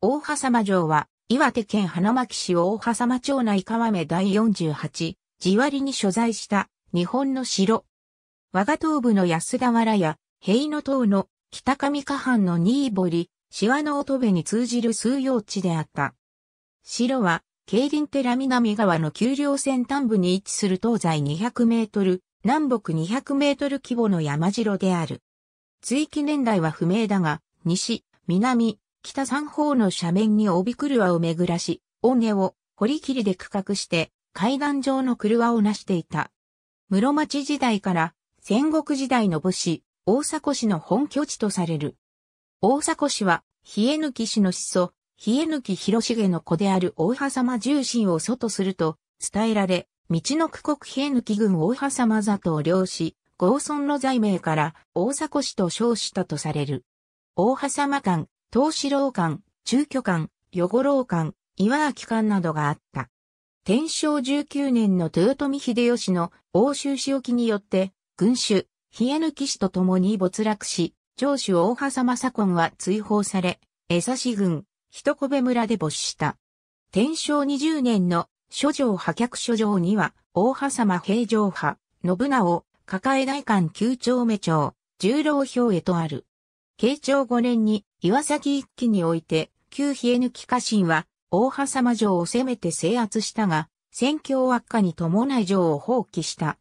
大葉様城は、岩手県花巻市大葉様町内川目第48、地割に所在した日本の城。我が東部の安田原や、平野島の北上下半の新堀、シワの乙部に通じる数用地であった。城は、京林寺南川の丘陵線端部に位置する東西200メートル、南北200メートル規模の山城である。追記年代は不明だが、西、南、北三方の斜面に帯車を巡らし、尾根を堀切で区画して階段状の車を成していた。室町時代から戦国時代の武士、大迫氏の本拠地とされる。大迫氏は、冷抜氏の子祖、冷抜広重の子である大葉様重臣を祖とすると伝えられ、道の区国冷抜軍大葉様座と領し、豪村の罪名から大迫氏と称したとされる。大葉様間、東四郎館、中居館、与五郎館、岩脇館などがあった。天正19年の豊臣秀吉の欧州仕置きによって、軍主、冷抜士と共に没落し、城主大様政根は追放され、江差郡、一部村で没した。天正20年の諸城破却諸城には、大葉様平城派、信長、抱え大官九丁目町、十郎兵へとある。慶長5年に岩崎一揆において、旧冷え抜き家臣は、大葉様城を攻めて制圧したが、戦況悪化に伴い城を放棄した。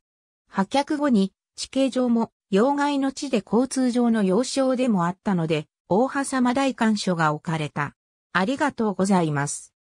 破却後に、地形上も、要害の地で交通上の要衝でもあったので、大葉様大官所が置かれた。ありがとうございます。